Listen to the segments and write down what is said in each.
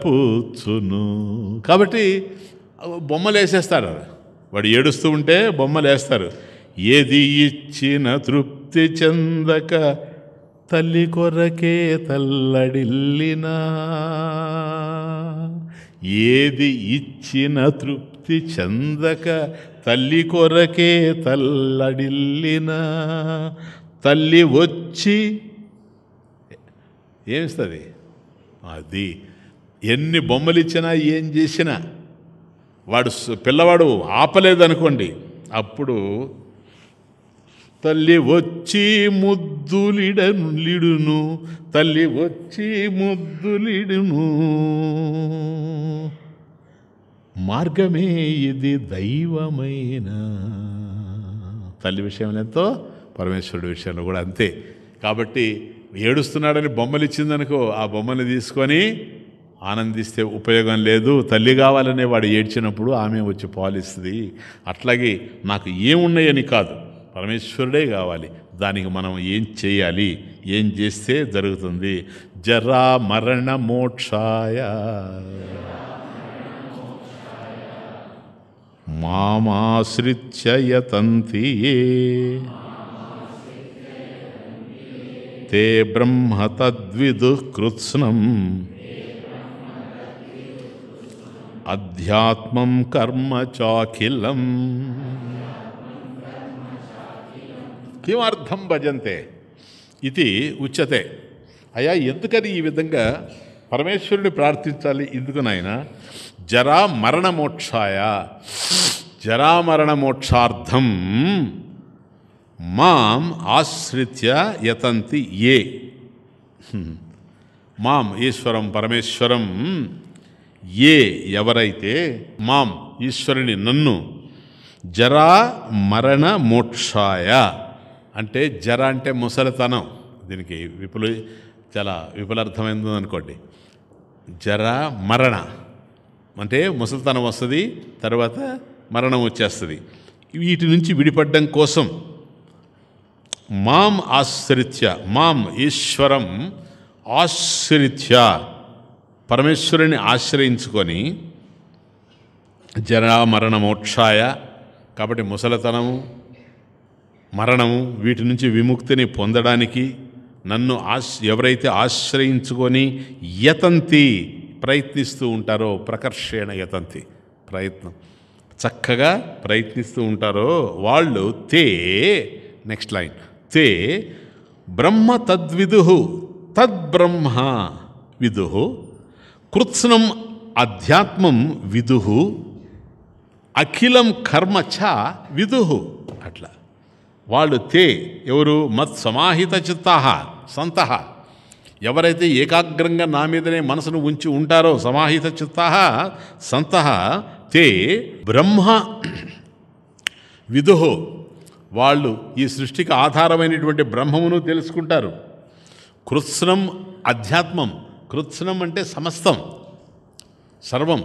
పూచును కాబట్టి బొమ్మలు వేసేస్తారు వాడు ఏడుస్తూ ఉంటే బొమ్మలు వేస్తారు ఏది ఇచ్చిన తృప్తి చెందక తల్లి కొరకే తల్లడిల్లినా ఏది ఇచ్చిన తృప్తి చెందక తల్లి కొరకే తల్లడిల్లినా తల్లి వచ్చి ఏమిస్తుంది అది ఎన్ని బొమ్మలు ఇచ్చినా ఏం చేసినా వాడు పిల్లవాడు ఆపలేదనుకోండి అప్పుడు తల్లి వచ్చి ముద్దులిడను లిడును తల్లి వచ్చి ముద్దులిడును మార్గమే ఇది దైవమైన తల్లి విషయంలో పరమేశ్వరుడు విషయంలో కూడా అంతే కాబట్టి ఏడుస్తున్నాడని బొమ్మలు ఇచ్చిందనుకో ఆ బొమ్మని తీసుకొని ఆనందిస్తే ఉపయోగం లేదు తల్లి కావాలనే వాడు ఏడ్చినప్పుడు ఆమె వచ్చి పాలిస్తుంది అట్లాగే నాకు ఏమున్నాయని కాదు పరమేశ్వరుడే కావాలి దానికి మనం ఏం చేయాలి ఏం చేస్తే జరుగుతుంది జరా మరణ మోక్షాయ మామాశ్రిత్యయతంతి తే బ్రహ్మ తద్విదు కృత్స్నం అధ్యాత్మం కర్మ చాఖిలం కిమర్థం భజంతే ఇది ఉచ్యతే అయా ఎందుకని ఈ విధంగా పరమేశ్వరుని ప్రార్థించాలి ఎందుకు నాయన జరా మరణమోక్షాయ జరామరణమోక్షార్థం మాం ఆశ్రిత్య యతంతి ఏ మాం ఈశ్వరం పరమేశ్వరం ఏ ఎవరైతే మాం ఈశ్వరుని నన్ను జరా మరణ మోక్షాయ అంటే జర అంటే ముసలితనం దీనికి విపుల చాలా విపులార్థమైంది అనుకోండి జర మరణ అంటే ముసలితనం వస్తుంది తర్వాత మరణం వచ్చేస్తుంది వీటి నుంచి విడిపడడం కోసం మాం ఆశ్రిత్య మాం ఈశ్వరం ఆశ్రిత్య పరమేశ్వరుని ఆశ్రయించుకొని జన మరణ మోక్షాయ కాబట్టి ముసలతనము మరణము వీటి నుంచి విముక్తిని పొందడానికి నన్ను ఆశ్ ఎవరైతే ఆశ్రయించుకొని యతంతి ప్రయత్నిస్తూ ఉంటారో ప్రకర్షణ యతంతి ప్రయత్నం చక్కగా ప్రయత్నిస్తూ ఉంటారో వాళ్ళు తే నెక్స్ట్ లైన్ తే బ్రహ్మ తద్విదు తద్బ్రహ్మ విదు కృత్స్నం అధ్యాత్మం విదుహ అఖిలం కర్మ చ విదుహు అట్లా వాళ్ళు తే ఎవరు మత్ సమాహిత చిత్తాహ సంత ఎవరైతే ఏకాగ్రంగా నా మీదనే మనసును ఉంచి ఉంటారో సమాహిత చిత్తాహ సంత తే బ్రహ్మ విదుహో వాళ్ళు ఈ సృష్టికి ఆధారమైనటువంటి బ్రహ్మమును తెలుసుకుంటారు కృత్స్నం అధ్యాత్మం కృత్స్నం అంటే సమస్తం సర్వం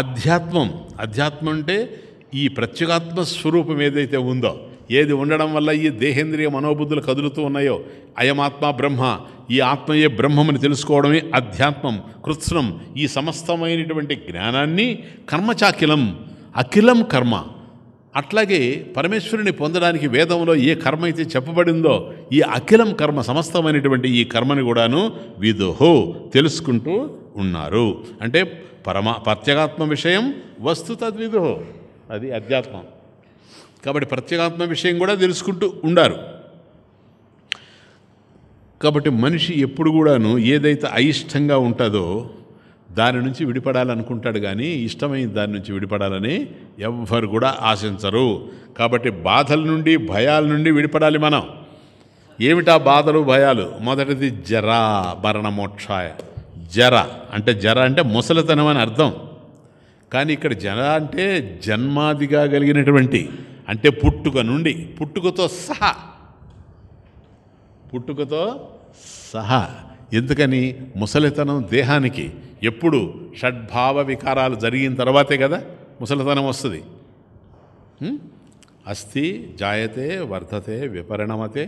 అధ్యాత్మం అధ్యాత్మం అంటే ఈ ప్రత్యేగాత్మ స్వరూపం ఏదైతే ఉందో ఏది ఉండడం వల్ల ఈ దేహేంద్రియ మనోబుద్ధులు కదులుతూ ఉన్నాయో అయమాత్మ బ్రహ్మ ఈ ఆత్మయే బ్రహ్మమని తెలుసుకోవడమే అధ్యాత్మం కృత్స్నం ఈ సమస్తమైనటువంటి జ్ఞానాన్ని కర్మచాకిలం అఖిలం కర్మ అట్లాగే పరమేశ్వరుని పొందడానికి వేదంలో ఏ కర్మ అయితే చెప్పబడిందో ఈ అఖిలం కర్మ సమస్తమైనటువంటి ఈ కర్మని కూడాను విదుహో తెలుసుకుంటూ ఉన్నారు అంటే పరమ ప్రత్యేగాత్మ విషయం వస్తు తద్విదుహో అది అధ్యాత్మం కాబట్టి ప్రత్యేగాత్మ విషయం కూడా తెలుసుకుంటూ ఉండారు కాబట్టి మనిషి ఎప్పుడు కూడాను ఏదైతే అయిష్టంగా ఉంటుందో దాని నుంచి విడిపడాలనుకుంటాడు కానీ ఇష్టమైన దాని నుంచి విడిపడాలని ఎవ్వరు కూడా ఆశించరు కాబట్టి బాధల నుండి భయాల నుండి విడిపడాలి మనం ఏమిటా బాధలు భయాలు మొదటిది జరా మోక్షాయ జర అంటే జర అంటే ముసలితనం అని అర్థం కానీ ఇక్కడ జర అంటే జన్మాదిగా కలిగినటువంటి అంటే పుట్టుక నుండి పుట్టుకతో సహా పుట్టుకతో సహా ఎందుకని ముసలితనం దేహానికి ఎప్పుడు షడ్భావ వికారాలు జరిగిన తర్వాతే కదా ముసలితనం వస్తుంది అస్థి జాయతే వర్ధతే విపరిణమతే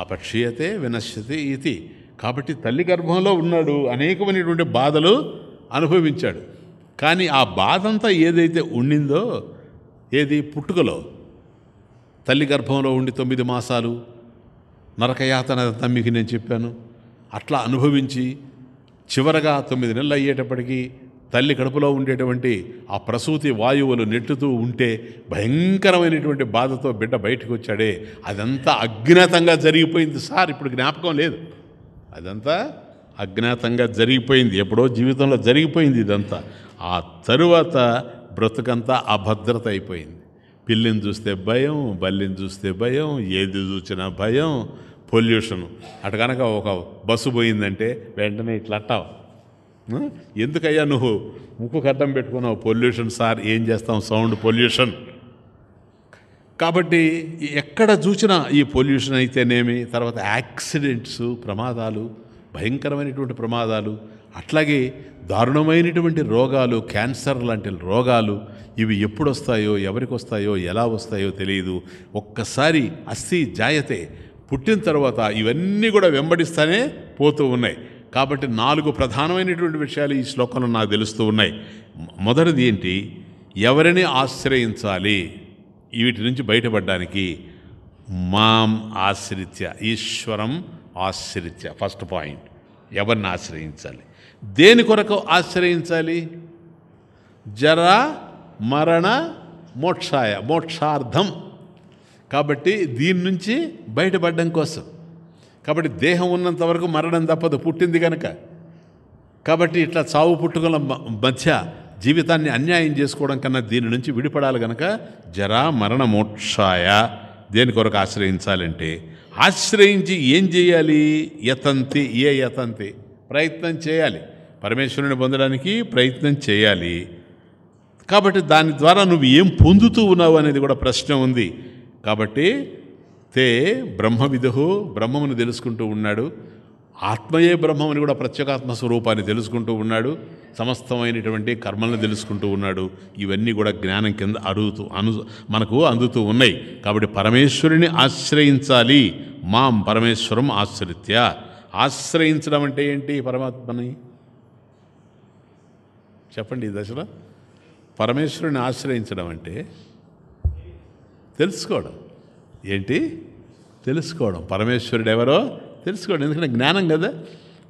ఆపక్షీయతే వినశ్యతి ఇది కాబట్టి తల్లి గర్భంలో ఉన్నాడు అనేకమైనటువంటి బాధలు అనుభవించాడు కానీ ఆ బాధంతా ఏదైతే ఉండిందో ఏది పుట్టుకలో తల్లి గర్భంలో ఉండి తొమ్మిది మాసాలు నరకయాతన మీకు నేను చెప్పాను అట్లా అనుభవించి చివరగా తొమ్మిది నెలలు అయ్యేటప్పటికీ తల్లి కడుపులో ఉండేటువంటి ఆ ప్రసూతి వాయువులు నెట్టుతూ ఉంటే భయంకరమైనటువంటి బాధతో బిడ్డ బయటకు వచ్చాడే అదంతా అజ్ఞాతంగా జరిగిపోయింది సార్ ఇప్పుడు జ్ఞాపకం లేదు అదంతా అజ్ఞాతంగా జరిగిపోయింది ఎప్పుడో జీవితంలో జరిగిపోయింది ఇదంతా ఆ తరువాత బ్రతుకంతా అభద్రత అయిపోయింది పిల్లిని చూస్తే భయం బల్లిని చూస్తే భయం ఏది చూసినా భయం పొల్యూషను అటు కనుక ఒక బస్సు పోయిందంటే వెంటనే ఇట్లా అట్టావు ఎందుకయ్యా నువ్వు ముక్కు కట్టం పెట్టుకున్నావు పొల్యూషన్ సార్ ఏం చేస్తాం సౌండ్ పొల్యూషన్ కాబట్టి ఎక్కడ చూసినా ఈ పొల్యూషన్ అయితేనేమి తర్వాత యాక్సిడెంట్స్ ప్రమాదాలు భయంకరమైనటువంటి ప్రమాదాలు అట్లాగే దారుణమైనటువంటి రోగాలు క్యాన్సర్ లాంటి రోగాలు ఇవి ఎప్పుడొస్తాయో ఎవరికి వస్తాయో ఎలా వస్తాయో తెలియదు ఒక్కసారి అస్థి జాయతే పుట్టిన తర్వాత ఇవన్నీ కూడా వెంబడిస్తూనే పోతూ ఉన్నాయి కాబట్టి నాలుగు ప్రధానమైనటువంటి విషయాలు ఈ శ్లోకంలో నాకు తెలుస్తూ ఉన్నాయి మొదటిది ఏంటి ఎవరిని ఆశ్రయించాలి వీటి నుంచి బయటపడడానికి మాం ఆశ్రిత్య ఈశ్వరం ఆశ్రిత్య ఫస్ట్ పాయింట్ ఎవరిని ఆశ్రయించాలి దేని కొరకు ఆశ్రయించాలి జర మరణ మోక్షాయ మోక్షార్థం కాబట్టి దీని నుంచి బయటపడడం కోసం కాబట్టి దేహం ఉన్నంత వరకు మరణం తప్పదు పుట్టింది కనుక కాబట్టి ఇట్లా చావు పుట్టుకల మధ్య జీవితాన్ని అన్యాయం చేసుకోవడం కన్నా దీని నుంచి విడిపడాలి కనుక జరా మరణ మోక్షాయ దేని కొరకు ఆశ్రయించాలంటే ఆశ్రయించి ఏం చేయాలి యతంతి ఏ యతంతి ప్రయత్నం చేయాలి పరమేశ్వరుని పొందడానికి ప్రయత్నం చేయాలి కాబట్టి దాని ద్వారా నువ్వు ఏం పొందుతూ ఉన్నావు అనేది కూడా ప్రశ్న ఉంది కాబట్టి తే బ్రహ్మవిధు బ్రహ్మమును తెలుసుకుంటూ ఉన్నాడు ఆత్మయే బ్రహ్మమని కూడా ప్రత్యేకాత్మ స్వరూపాన్ని తెలుసుకుంటూ ఉన్నాడు సమస్తమైనటువంటి కర్మలను తెలుసుకుంటూ ఉన్నాడు ఇవన్నీ కూడా జ్ఞానం కింద అరుగుతూ అను మనకు అందుతూ ఉన్నాయి కాబట్టి పరమేశ్వరుని ఆశ్రయించాలి మాం పరమేశ్వరం ఆశ్రిత్య ఆశ్రయించడం అంటే ఏంటి పరమాత్మని చెప్పండి ఈ దశలో పరమేశ్వరుని ఆశ్రయించడం అంటే తెలుసుకోవడం ఏంటి తెలుసుకోవడం పరమేశ్వరుడు ఎవరో తెలుసుకోవడం ఎందుకంటే జ్ఞానం కదా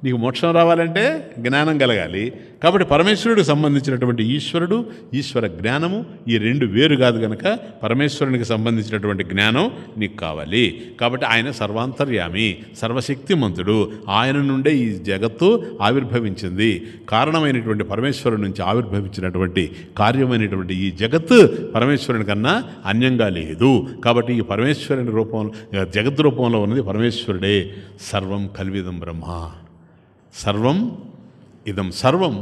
నీకు మోక్షం రావాలంటే జ్ఞానం కలగాలి కాబట్టి పరమేశ్వరుడికి సంబంధించినటువంటి ఈశ్వరుడు ఈశ్వర జ్ఞానము ఈ రెండు వేరు కాదు కనుక పరమేశ్వరునికి సంబంధించినటువంటి జ్ఞానం నీకు కావాలి కాబట్టి ఆయన సర్వాంతర్యామి సర్వశక్తిమంతుడు ఆయన నుండే ఈ జగత్తు ఆవిర్భవించింది కారణమైనటువంటి పరమేశ్వరుడు నుంచి ఆవిర్భవించినటువంటి కార్యమైనటువంటి ఈ జగత్తు పరమేశ్వరుని కన్నా అన్యంగా లేదు కాబట్టి ఈ పరమేశ్వరుని రూపంలో జగత్ రూపంలో ఉన్నది పరమేశ్వరుడే సర్వం కల్విదం బ్రహ్మ సర్వం ఇదం సర్వం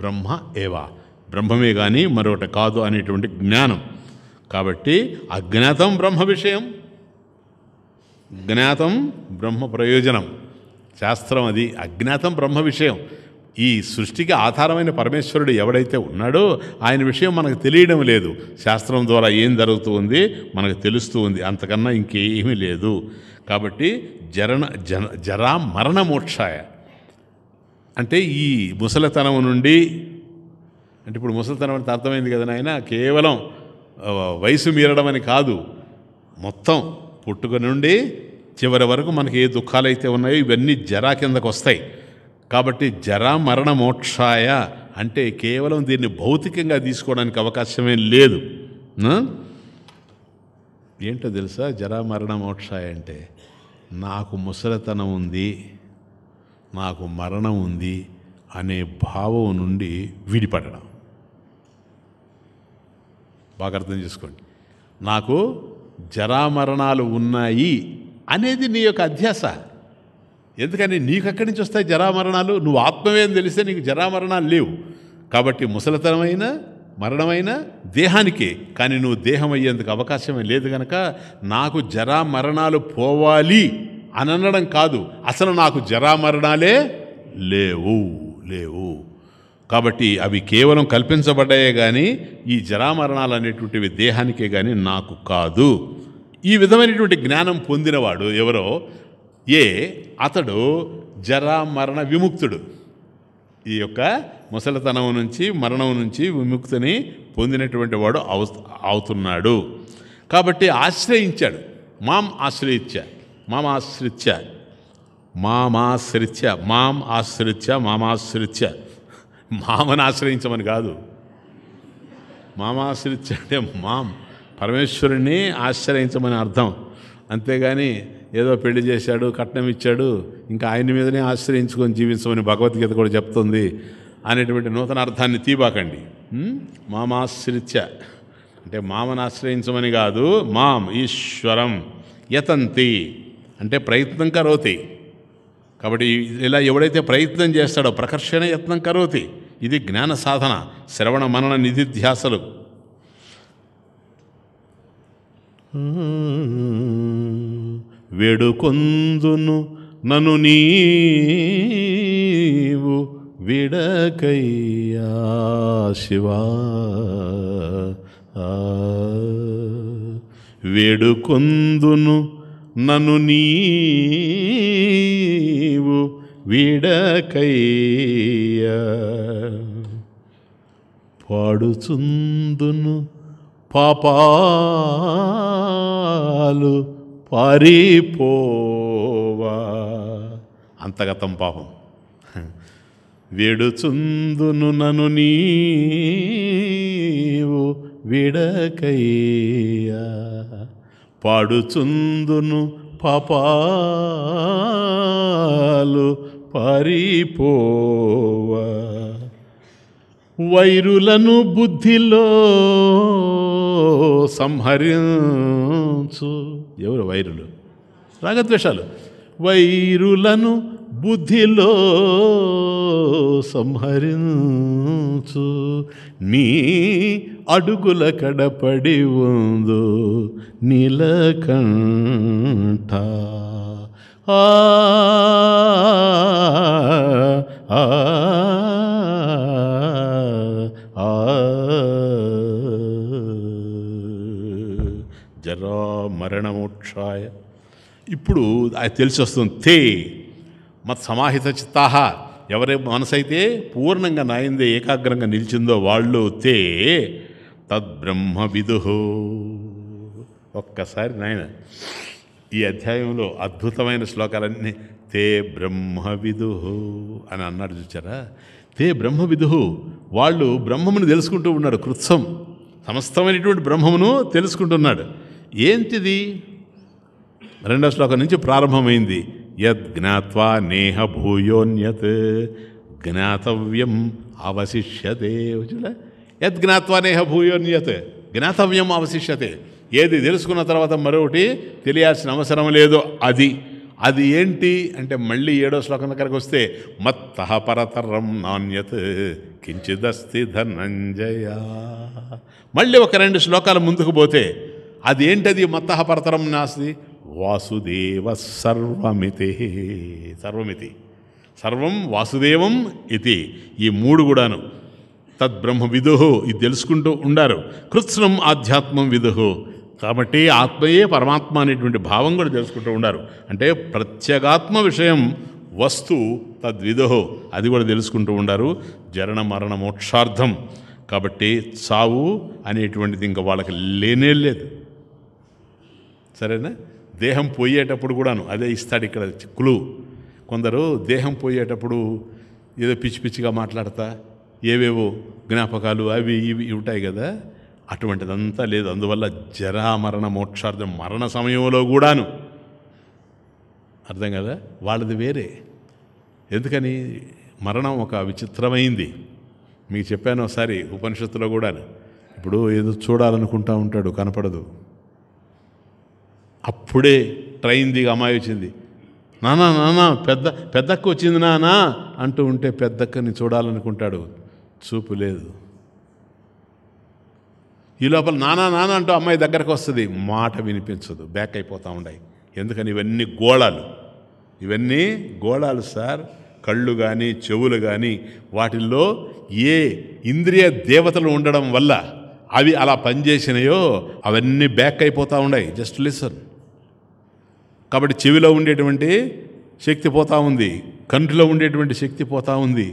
బ్రహ్మ ఏవా బ్రహ్మమే కానీ మరొకటి కాదు అనేటువంటి జ్ఞానం కాబట్టి అజ్ఞాతం బ్రహ్మ విషయం జ్ఞాతం బ్రహ్మ ప్రయోజనం శాస్త్రం అది అజ్ఞాతం బ్రహ్మ విషయం ఈ సృష్టికి ఆధారమైన పరమేశ్వరుడు ఎవడైతే ఉన్నాడో ఆయన విషయం మనకు తెలియడం లేదు శాస్త్రం ద్వారా ఏం జరుగుతూ ఉంది మనకు తెలుస్తూ ఉంది అంతకన్నా ఇంకేమీ లేదు కాబట్టి జరణ జన జరా మరణ మోక్షాయ అంటే ఈ ముసలితనం నుండి అంటే ఇప్పుడు ముసలితనం అంటే అర్థమైంది కదా నాయన కేవలం వయసు మీరడం అని కాదు మొత్తం పుట్టుక నుండి చివరి వరకు మనకి ఏ దుఃఖాలు అయితే ఉన్నాయో ఇవన్నీ జరా కిందకు వస్తాయి కాబట్టి జరా మరణ మోక్షాయ అంటే కేవలం దీన్ని భౌతికంగా తీసుకోవడానికి అవకాశమే లేదు ఏంటో తెలుసా జరా మరణ మోక్షాయ అంటే నాకు ముసలితనం ఉంది నాకు మరణం ఉంది అనే భావం నుండి విడిపడడం బాగా అర్థం చేసుకోండి నాకు జరామరణాలు ఉన్నాయి అనేది నీ యొక్క అధ్యాస ఎందుకని నీకు అక్కడి నుంచి వస్తాయి జరామరణాలు నువ్వు ఆత్మవేం తెలిస్తే నీకు జరామరణాలు లేవు కాబట్టి ముసలితనమైన మరణమైన దేహానికే కానీ నువ్వు దేహం అయ్యేందుకు అవకాశమే లేదు కనుక నాకు జరామరణాలు పోవాలి అననడం అనడం కాదు అసలు నాకు జరామరణాలే లేవు లేవు కాబట్టి అవి కేవలం కల్పించబడ్డాయే కానీ ఈ జరామరణాలు అనేటువంటివి దేహానికే కానీ నాకు కాదు ఈ విధమైనటువంటి జ్ఞానం పొందినవాడు ఎవరో ఏ అతడు జరామరణ విముక్తుడు ఈ యొక్క ముసలితనం నుంచి మరణం నుంచి విముక్తిని పొందినటువంటి వాడు అవుతున్నాడు కాబట్టి ఆశ్రయించాడు మాం ఆశ్రయించాడు మామ ఆశ్రిత్య మామాశ్రిత్య మాం ఆశ్రిత్య మామాశ్రిత్య మామను ఆశ్రయించమని కాదు మామాశ్రిత్య అంటే మాం పరమేశ్వరుణ్ణి ఆశ్రయించమని అర్థం అంతేగాని ఏదో పెళ్లి చేశాడు కట్నం ఇచ్చాడు ఇంకా ఆయన మీదనే ఆశ్రయించుకొని జీవించమని భగవద్గీత కూడా చెప్తుంది అనేటువంటి నూతన అర్థాన్ని తీబాకండి మామాశ్రిత్య అంటే మామను ఆశ్రయించమని కాదు మాం ఈశ్వరం యతంతి అంటే ప్రయత్నం కరోతి కాబట్టి ఇలా ఎవడైతే ప్రయత్నం చేస్తాడో ప్రకర్షణ యత్నం కరోతి ఇది జ్ఞాన సాధన శ్రవణ మనన నిధిధ్యాసలు వేడుకొందును నను నీవు విడకయ్యా శివా వేడుకొందును నన్ను నీవు విడకయ్య పాడుచుందును పాపాలు పారిపోవా అంతగతం పాపం విడుచుందును నను నీవు విడకయ్యా పాడుచుందును పాపాలు పరిపోవ వైరులను బుద్ధిలో సంహరించు ఎవరు వైరులు రాగద్వేషాలు వైరులను బుద్ధిలో సంహరించు నీ అడుగుల కడపడి ఉందు నీలకంఠ ఆ ఆ జరా మరణమోక్షాయ ఇప్పుడు అది తెలిసి వస్తుంది తే మత్ సమాహిత చిత్తాహ ఎవరి మనసైతే పూర్ణంగా నాయందే ఏకాగ్రంగా నిలిచిందో వాళ్ళు తే తద్బ్రహ్మ విదుహో ఒక్కసారి నాయన ఈ అధ్యాయంలో అద్భుతమైన శ్లోకాలన్నీ తే బ్రహ్మ విదుహు అని అన్నాడు చూచారా తే బ్రహ్మ విదుహు వాళ్ళు బ్రహ్మమును తెలుసుకుంటూ ఉన్నాడు కృత్సం సమస్తమైనటువంటి బ్రహ్మమును తెలుసుకుంటున్నాడు ఏంటిది రెండో శ్లోకం నుంచి ప్రారంభమైంది యద్జ్ఞావా నేహ భూయోన్యత్ జ్ఞాతవ్యం అవశిష్యతే చూడ యద్జ్ఞావా నేహ భూయోన్యత్ జ్ఞాతవ్యం అవశిష్యతే ఏది తెలుసుకున్న తర్వాత మరొకటి తెలియాల్సిన అవసరం లేదు అది అది ఏంటి అంటే మళ్ళీ ఏడో శ్లోకం దగ్గరకు వస్తే మత్త పరతరం నాణ్యత్ కించిదస్తి ధనంజయ మళ్ళీ ఒక రెండు శ్లోకాలు ముందుకు పోతే అది ఏంటది మత్త పరతరం నాస్తి వాసుదేవ సర్వమితి సర్వమితి సర్వం వాసుదేవం ఇది ఈ మూడు కూడాను తద్బ్రహ్మ విదుహు ఇది తెలుసుకుంటూ ఉండారు కృత్స్నం ఆధ్యాత్మం విదుహు కాబట్టి ఆత్మయే పరమాత్మ అనేటువంటి భావం కూడా తెలుసుకుంటూ ఉండారు అంటే ప్రత్యేగాత్మ విషయం వస్తు తద్విదుహో అది కూడా తెలుసుకుంటూ ఉండారు జరణ మరణ మోక్షార్థం కాబట్టి చావు అనేటువంటిది ఇంకా వాళ్ళకి లేనే లేదు సరేనా దేహం పోయేటప్పుడు కూడాను అదే ఇస్తాడు ఇక్కడ క్లూ కొందరు దేహం పోయేటప్పుడు ఏదో పిచ్చి పిచ్చిగా మాట్లాడతా ఏవేవో జ్ఞాపకాలు అవి ఇవి ఉంటాయి కదా అటువంటిదంతా లేదు అందువల్ల జరా మరణ మోక్షార్థం మరణ సమయంలో కూడాను అర్థం కదా వాళ్ళది వేరే ఎందుకని మరణం ఒక విచిత్రమైంది మీకు చెప్పాను ఒకసారి ఉపనిషత్తులో కూడా ఇప్పుడు ఏదో చూడాలనుకుంటా ఉంటాడు కనపడదు అప్పుడే ట్రైన్ దిగి అమ్మాయి వచ్చింది నానా నానా పెద్ద పెద్దక్క వచ్చింది నానా అంటూ ఉంటే పెద్దక్కని చూడాలనుకుంటాడు చూపు లేదు ఈ లోపల నానా నానా అంటూ అమ్మాయి దగ్గరకు వస్తుంది మాట వినిపించదు బ్యాక్ అయిపోతూ ఉన్నాయి ఎందుకని ఇవన్నీ గోళాలు ఇవన్నీ గోళాలు సార్ కళ్ళు కానీ చెవులు కానీ వాటిల్లో ఏ ఇంద్రియ దేవతలు ఉండడం వల్ల అవి అలా పనిచేసినాయో అవన్నీ బ్యాక్ అయిపోతూ ఉన్నాయి జస్ట్ లిసన్ కాబట్టి చెవిలో ఉండేటువంటి శక్తి పోతూ ఉంది కంటిలో ఉండేటువంటి శక్తి పోతూ ఉంది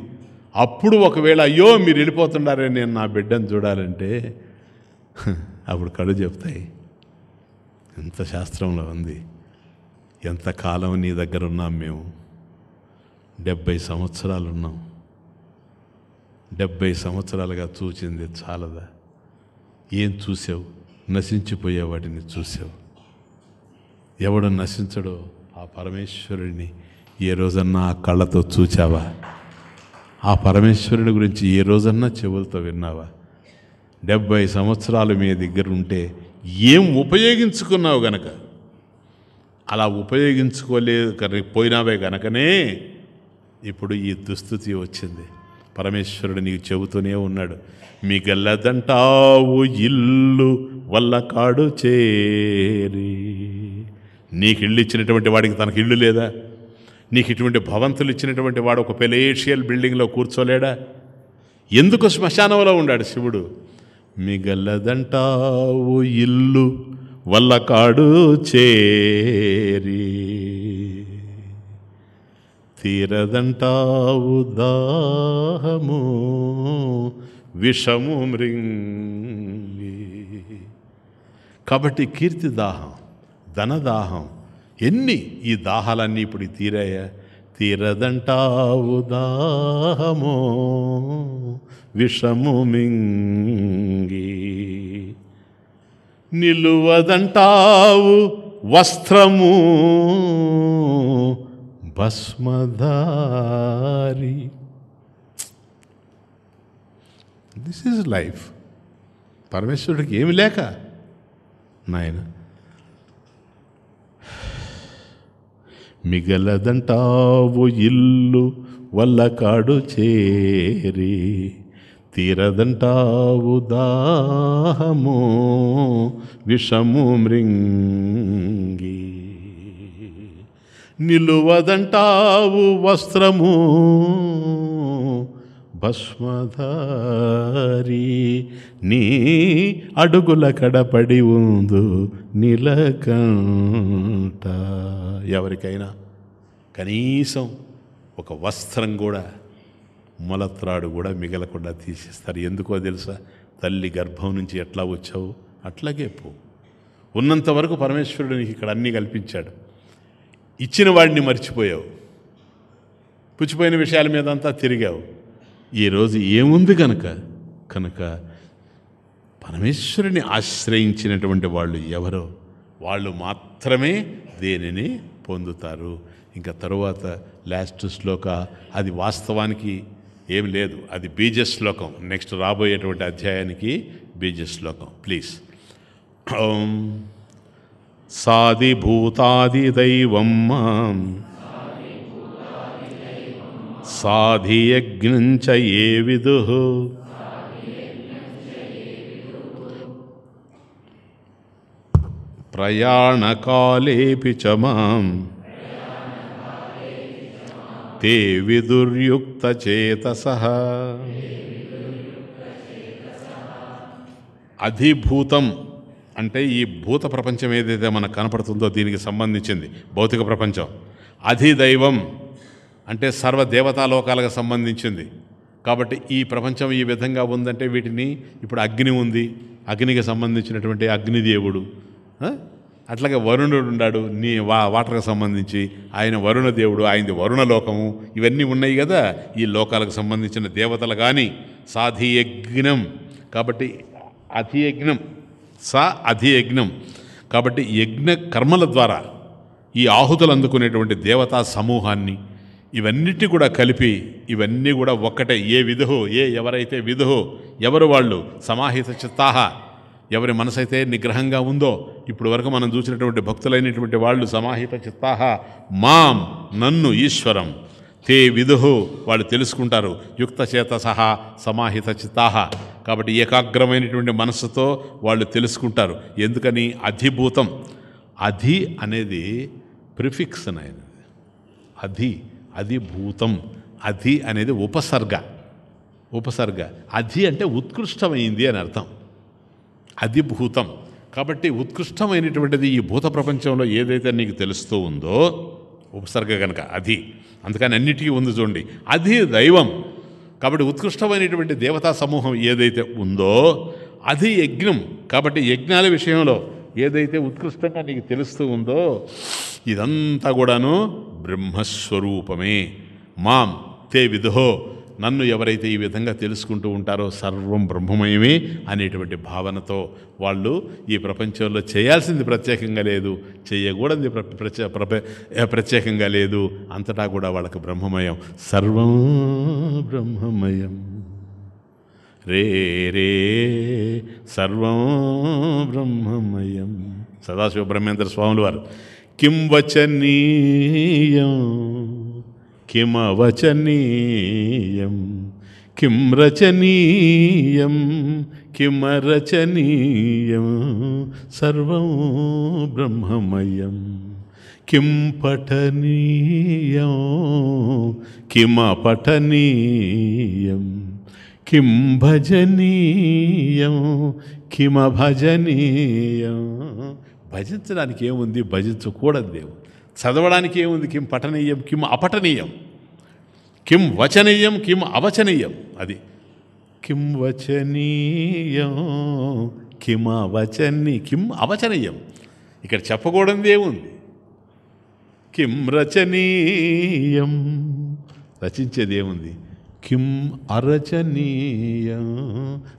అప్పుడు ఒకవేళ అయ్యో మీరు వెళ్ళిపోతున్నారే నేను నా బిడ్డను చూడాలంటే అప్పుడు కళ్ళు చెప్తాయి ఎంత శాస్త్రంలో ఉంది ఎంతకాలం నీ దగ్గర ఉన్నాం మేము డెబ్బై సంవత్సరాలు ఉన్నాం డెబ్బై సంవత్సరాలుగా చూచింది చాలదా ఏం చూసావు నశించిపోయే వాటిని చూసావు ఎవడు నశించడో ఆ పరమేశ్వరుడిని ఏ రోజన్నా ఆ కళ్ళతో చూచావా ఆ పరమేశ్వరుడి గురించి ఏ రోజన్నా చెవులతో విన్నావా డెబ్భై సంవత్సరాలు మీ దగ్గర ఉంటే ఏం ఉపయోగించుకున్నావు గనక అలా ఉపయోగించుకోలేదు పోయినావే గనకనే ఇప్పుడు ఈ దుస్థితి వచ్చింది పరమేశ్వరుడు నీకు చెబుతూనే ఉన్నాడు గల్లదంటావు ఇల్లు వల్ల కాడు చేరి నీకు ఇళ్ళు ఇచ్చినటువంటి వాడికి తనకి ఇళ్ళు లేదా నీకు ఇటువంటి భవంతులు ఇచ్చినటువంటి వాడు ఒక పెలేషియల్ బిల్డింగ్లో కూర్చోలేడా ఎందుకు శ్మశానంలో ఉండాడు శివుడు మిగలదంటావు ఇల్లు వల్ల కాడు చేరి తీరదంటావు దాహము విషము మృంగి కాబట్టి కీర్తి దాహం ధనదాహం ఎన్ని ఈ దాహాలన్నీ ఇప్పుడు తీరాయా తీరదంటావు దాహమో విషము మింగి నిలువదంటావు వస్త్రము భస్మధారి దిస్ ఈజ్ లైఫ్ పరమేశ్వరుడికి ఏమి లేక నాయనా మిగలదంటావు ఇల్లు వల్ల కాడు చేరి తీరదంటావు దాహము విషము మృంగి నిలువదంటావు వస్త్రము భస్మధారి నీ అడుగుల కడపడి ఉందు నిలకంట ఎవరికైనా కనీసం ఒక వస్త్రం కూడా మొలత్రాడు కూడా మిగలకుండా తీసేస్తారు ఎందుకో తెలుసా తల్లి గర్భం నుంచి ఎట్లా వచ్చావు అట్లాగే పో ఉన్నంత వరకు పరమేశ్వరుడు నీకు ఇక్కడ అన్నీ కల్పించాడు ఇచ్చిన వాడిని మర్చిపోయావు పుచ్చిపోయిన విషయాల మీద అంతా తిరిగావు ఈరోజు ఏముంది కనుక కనుక పరమేశ్వరుని ఆశ్రయించినటువంటి వాళ్ళు ఎవరో వాళ్ళు మాత్రమే దేనిని పొందుతారు ఇంకా తరువాత లాస్ట్ శ్లోక అది వాస్తవానికి ఏం లేదు అది బీజ శ్లోకం నెక్స్ట్ రాబోయేటువంటి అధ్యాయానికి శ్లోకం ప్లీజ్ సాది భూతాది దైవం సాధియజ్ఞంచ ఏ విదు ప్రయాణకాలేపి చ మాం తే విదుర్యుక్తచేతస అధిభూతం అంటే ఈ భూత ప్రపంచం ఏదైతే మనకు కనపడుతుందో దీనికి సంబంధించింది భౌతిక ప్రపంచం అధిదైవం అంటే సర్వ దేవతాలోకాలకు సంబంధించింది కాబట్టి ఈ ప్రపంచం ఈ విధంగా ఉందంటే వీటిని ఇప్పుడు అగ్ని ఉంది అగ్నికి సంబంధించినటువంటి అగ్నిదేవుడు అట్లాగే వరుణుడు ఉన్నాడు నీ వా వాటర్కి సంబంధించి ఆయన వరుణ దేవుడు ఆయనది వరుణ లోకము ఇవన్నీ ఉన్నాయి కదా ఈ లోకాలకు సంబంధించిన దేవతలు కానీ సాధియజ్ఞం కాబట్టి అధియజ్ఞం సా అధియజ్ఞం కాబట్టి యజ్ఞ కర్మల ద్వారా ఈ ఆహుతులు అందుకునేటువంటి దేవతా సమూహాన్ని ఇవన్నిటి కూడా కలిపి ఇవన్నీ కూడా ఒక్కటే ఏ విధుహో ఏ ఎవరైతే విధుహో ఎవరు వాళ్ళు సమాహిత చిత్తాహ ఎవరి మనసైతే నిగ్రహంగా ఉందో ఇప్పుడు వరకు మనం చూసినటువంటి భక్తులైనటువంటి వాళ్ళు సమాహిత చిత్తాహ మాం నన్ను ఈశ్వరం తే విధు వాళ్ళు తెలుసుకుంటారు యుక్తచేత సహా సమాహిత చిత్తాహ కాబట్టి ఏకాగ్రమైనటువంటి మనస్సుతో వాళ్ళు తెలుసుకుంటారు ఎందుకని అధిభూతం అధి అనేది ప్రిఫిక్స్ అనేది అధి అది భూతం అధి అనేది ఉపసర్గ ఉపసర్గ అధి అంటే ఉత్కృష్టమైంది అని అర్థం భూతం కాబట్టి ఉత్కృష్టమైనటువంటిది ఈ భూత ప్రపంచంలో ఏదైతే నీకు తెలుస్తూ ఉందో ఉపసర్గ కనుక అధి అందుకని అన్నిటికీ ఉంది చూడండి అది దైవం కాబట్టి ఉత్కృష్టమైనటువంటి దేవతా సమూహం ఏదైతే ఉందో అది యజ్ఞం కాబట్టి యజ్ఞాల విషయంలో ఏదైతే ఉత్కృష్టంగా నీకు తెలుస్తూ ఉందో ఇదంతా కూడాను బ్రహ్మస్వరూపమే మాం తే విధో నన్ను ఎవరైతే ఈ విధంగా తెలుసుకుంటూ ఉంటారో సర్వం బ్రహ్మమయమే అనేటువంటి భావనతో వాళ్ళు ఈ ప్రపంచంలో చేయాల్సింది ప్రత్యేకంగా లేదు చేయకూడదు ప్రత్యేకంగా లేదు అంతటా కూడా వాళ్ళకు బ్రహ్మమయం సర్వం బ్రహ్మమయం రే రే సర్వం బ్రహ్మమయం సదాశివ బ్రహ్మేంద్ర స్వాములు వారు किं वचनीयं किम किं रचनीयं किमरचनीयं सर्वं ब्रह्ममयं किम पठनीयं किमपठनीयं किं भजनीयं भजनीय భజించడానికి ఏముంది భజించకూడదు దేవుడు చదవడానికి ఏముంది కిం పఠనీయం కిం అపఠనీయం కిం వచనీయం కిం అవచనీయం అది కిం వచనీయం కిమ వచని కిం అవచనీయం ఇక్కడ చెప్పకూడదు ఏముంది కిం రచనీయం రచించేది ఏముంది కిం అరచనీయం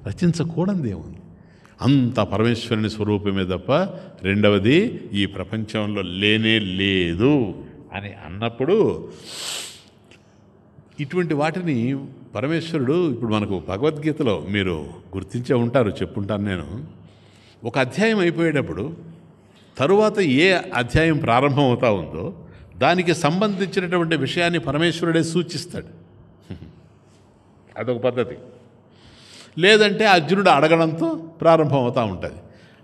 రచించకూడదు ఏముంది అంత పరమేశ్వరుని స్వరూపమే తప్ప రెండవది ఈ ప్రపంచంలో లేనే లేదు అని అన్నప్పుడు ఇటువంటి వాటిని పరమేశ్వరుడు ఇప్పుడు మనకు భగవద్గీతలో మీరు గుర్తించే ఉంటారు చెప్పుంటాను నేను ఒక అధ్యాయం అయిపోయేటప్పుడు తరువాత ఏ అధ్యాయం ప్రారంభం అవుతా ఉందో దానికి సంబంధించినటువంటి విషయాన్ని పరమేశ్వరుడే సూచిస్తాడు అదొక పద్ధతి లేదంటే అర్జునుడు అడగడంతో ప్రారంభమవుతూ ఉంటుంది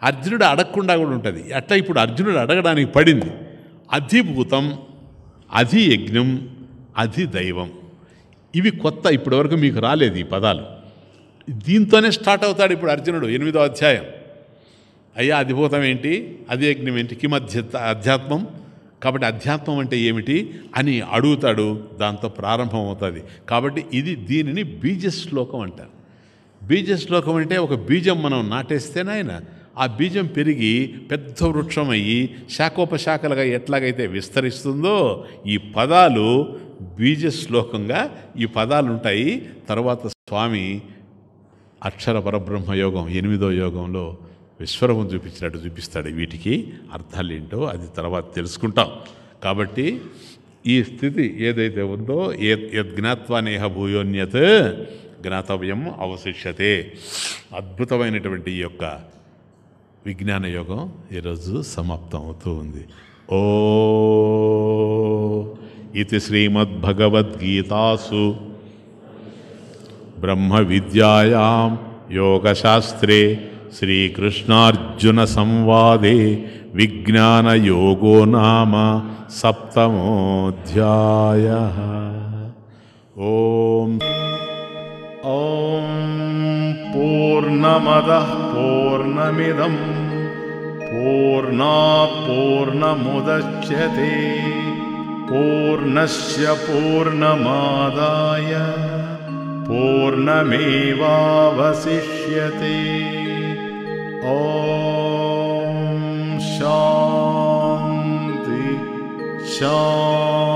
అర్జునుడు అడగకుండా కూడా ఉంటుంది అట్లా ఇప్పుడు అర్జునుడు అడగడానికి పడింది అధిభూతం అధి యజ్ఞం అధి దైవం ఇవి కొత్త ఇప్పటివరకు మీకు రాలేదు ఈ పదాలు దీంతోనే స్టార్ట్ అవుతాడు ఇప్పుడు అర్జునుడు ఎనిమిదో అధ్యాయం అయ్యా అధిభూతం ఏంటి అధి యజ్ఞం ఏంటి కిమ్ అధ్యాత్మం కాబట్టి అధ్యాత్మం అంటే ఏమిటి అని అడుగుతాడు దాంతో ప్రారంభమవుతుంది కాబట్టి ఇది దీనిని బీజశ్లోకం అంటారు బీజ శ్లోకం అంటే ఒక బీజం మనం నాయన ఆ బీజం పెరిగి పెద్ద వృక్షం అయ్యి శాఖోపశాఖలుగా ఎట్లాగైతే విస్తరిస్తుందో ఈ పదాలు బీజ శ్లోకంగా ఈ పదాలు ఉంటాయి తర్వాత స్వామి అక్షర పరబ్రహ్మయోగం ఎనిమిదో యోగంలో విశ్వరూపం చూపించినట్టు చూపిస్తాడు వీటికి అర్థాలు ఏంటో అది తర్వాత తెలుసుకుంటాం కాబట్టి ఈ స్థితి ఏదైతే ఉందో ఏ యజ్ఞాత్వానేహ భూయోన్యత్ జ్ఞాతవ్యం అవశిష్యతే అద్భుతమైనటువంటి ఈ యొక్క విజ్ఞాన యోగం ఈరోజు సమాప్తం అవుతూ ఉంది ఓ ఇది శ్రీమద్భగవద్గీతాసు బ్రహ్మ విద్యాయాం యోగశాస్త్రే శ్రీకృష్ణార్జున సంవాదే విజ్ఞానయోగో నామ సప్తమోధ్యాయ ఓం ॐ पूर्णमदः पूर्णमिदम् पूर्णा पूर्णमुदच्यते पूर्णस्य पूर्णमादाय पूर्णमेवावशिष्यते ॐ शान्ति शा